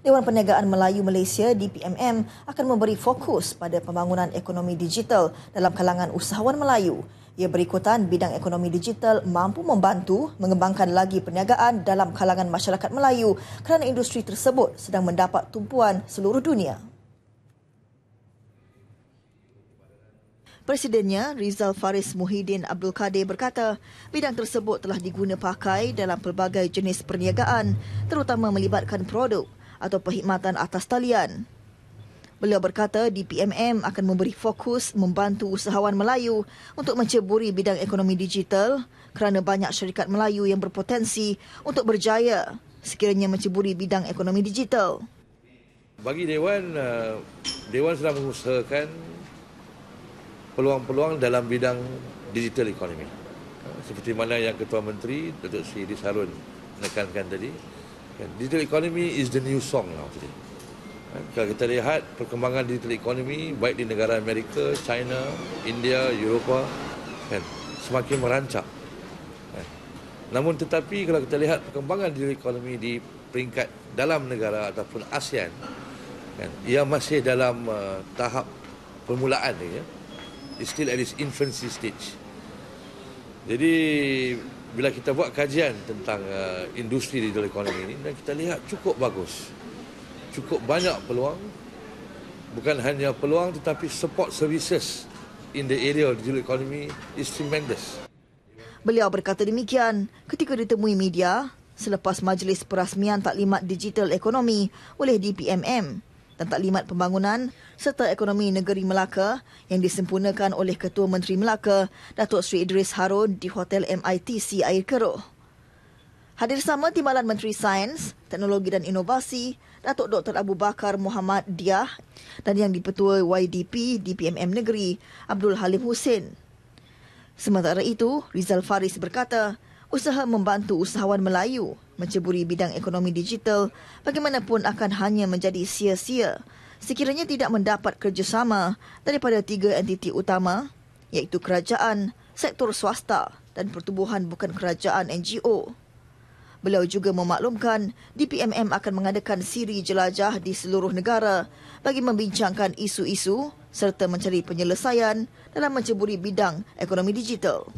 Dewan Perniagaan Melayu Malaysia DPMM akan memberi fokus pada pembangunan ekonomi digital dalam kalangan usahawan Melayu. Ia berikutan bidang ekonomi digital mampu membantu mengembangkan lagi perniagaan dalam kalangan masyarakat Melayu kerana industri tersebut sedang mendapat tumpuan seluruh dunia. Presidennya Rizal Faris Muhyiddin Abdul Kadir berkata, bidang tersebut telah diguna pakai dalam pelbagai jenis perniagaan, terutama melibatkan produk atau perkhidmatan atas talian. Beliau berkata DPMM akan memberi fokus membantu usahawan Melayu untuk menceburi bidang ekonomi digital kerana banyak syarikat Melayu yang berpotensi untuk berjaya sekiranya menceburi bidang ekonomi digital. Bagi Dewan, eh, Dewan sedang mengusahakan peluang-peluang dalam bidang digital ekonomi. Seperti mana yang Ketua Menteri Datuk Seri Harun menekankan tadi, Kan? Digital economy is the new song now today. Kan? Kalau kita lihat perkembangan digital economy baik di negara Amerika, China, India, Eropah, kan? semakin merancak. Kan? Namun tetapi kalau kita lihat perkembangan digital economy di peringkat dalam negara ataupun ASEAN, kan? ia masih dalam uh, tahap permulaan. Ya? It's still at its infancy stage. Jadi bila kita buat kajian tentang uh, industri digital economy ini dan kita lihat cukup bagus. Cukup banyak peluang. Bukan hanya peluang tetapi support services in the area of digital economy is tremendous. Beliau berkata demikian ketika ditemui media selepas majlis perasmian taklimat digital ekonomi oleh DPMM dan Taklimat Pembangunan serta Ekonomi Negeri Melaka yang disempurnakan oleh Ketua Menteri Melaka Datuk Sri Idris Harun di Hotel MITC Air Keruh. Hadir sama Timbalan Menteri Sains, Teknologi dan Inovasi, Datuk Dr. Abu Bakar Muhammad Diah dan yang dipetua YDP di PMM Negeri, Abdul Halim Hussein. Sementara itu, Rizal Faris berkata, usaha membantu usahawan Melayu menceburi bidang ekonomi digital bagaimanapun akan hanya menjadi sia-sia sekiranya tidak mendapat kerjasama daripada tiga entiti utama iaitu kerajaan, sektor swasta dan pertubuhan bukan kerajaan NGO. Beliau juga memaklumkan DPMM akan mengadakan siri jelajah di seluruh negara bagi membincangkan isu-isu serta mencari penyelesaian dalam menceburi bidang ekonomi digital.